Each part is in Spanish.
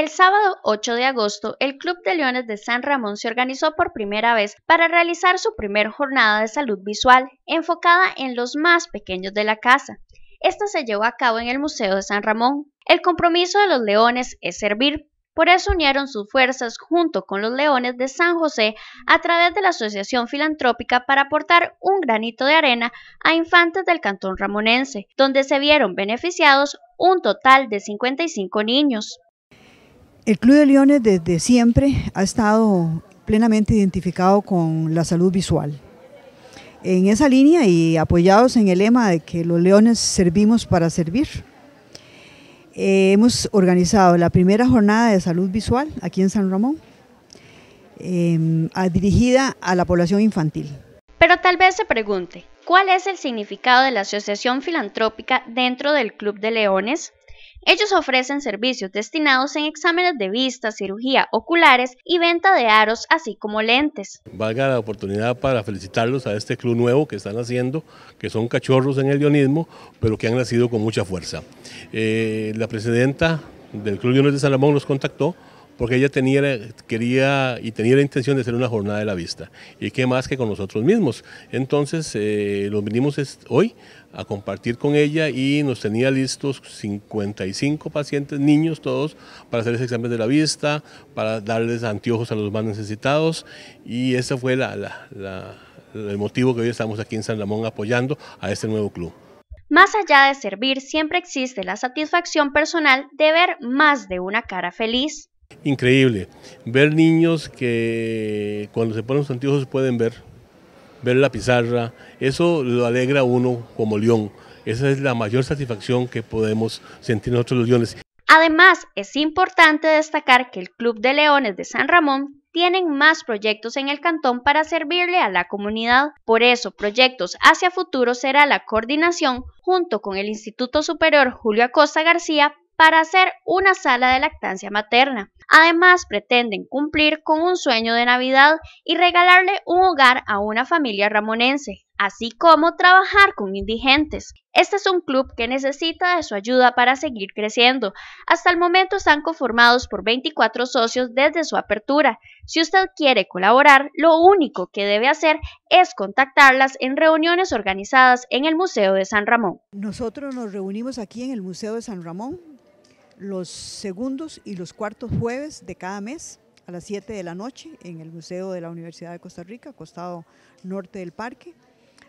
El sábado 8 de agosto, el Club de Leones de San Ramón se organizó por primera vez para realizar su primera jornada de salud visual enfocada en los más pequeños de la casa. Esta se llevó a cabo en el Museo de San Ramón. El compromiso de los leones es servir, por eso unieron sus fuerzas junto con los Leones de San José a través de la Asociación Filantrópica para aportar un granito de arena a infantes del Cantón Ramonense, donde se vieron beneficiados un total de 55 niños. El Club de Leones desde siempre ha estado plenamente identificado con la salud visual. En esa línea y apoyados en el lema de que los leones servimos para servir, eh, hemos organizado la primera jornada de salud visual aquí en San Ramón, eh, dirigida a la población infantil. Pero tal vez se pregunte, ¿cuál es el significado de la Asociación Filantrópica dentro del Club de Leones? Ellos ofrecen servicios destinados en exámenes de vista, cirugía, oculares y venta de aros, así como lentes. Valga la oportunidad para felicitarlos a este club nuevo que están haciendo, que son cachorros en el guionismo, pero que han nacido con mucha fuerza. Eh, la presidenta del Club Leones de San Ramón nos contactó porque ella tenía, quería y tenía la intención de hacer una jornada de la vista. Y qué más que con nosotros mismos. Entonces, eh, los vinimos hoy a compartir con ella y nos tenía listos 55 pacientes, niños todos, para hacer ese examen de la vista, para darles anteojos a los más necesitados y ese fue el motivo que hoy estamos aquí en San Ramón apoyando a este nuevo club. Más allá de servir, siempre existe la satisfacción personal de ver más de una cara feliz. Increíble, ver niños que cuando se ponen los anteojos pueden ver, ver la pizarra, eso lo alegra a uno como león. Esa es la mayor satisfacción que podemos sentir nosotros los leones. Además, es importante destacar que el Club de Leones de San Ramón tienen más proyectos en el cantón para servirle a la comunidad. Por eso, Proyectos hacia Futuro será la coordinación, junto con el Instituto Superior Julio Acosta García, para hacer una sala de lactancia materna. Además, pretenden cumplir con un sueño de Navidad y regalarle un hogar a una familia ramonense, así como trabajar con indigentes. Este es un club que necesita de su ayuda para seguir creciendo. Hasta el momento están conformados por 24 socios desde su apertura. Si usted quiere colaborar, lo único que debe hacer es contactarlas en reuniones organizadas en el Museo de San Ramón. Nosotros nos reunimos aquí en el Museo de San Ramón los segundos y los cuartos jueves de cada mes a las 7 de la noche en el Museo de la Universidad de Costa Rica, costado norte del parque.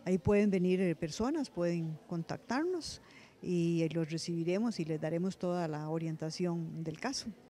Ahí pueden venir eh, personas, pueden contactarnos y eh, los recibiremos y les daremos toda la orientación del caso.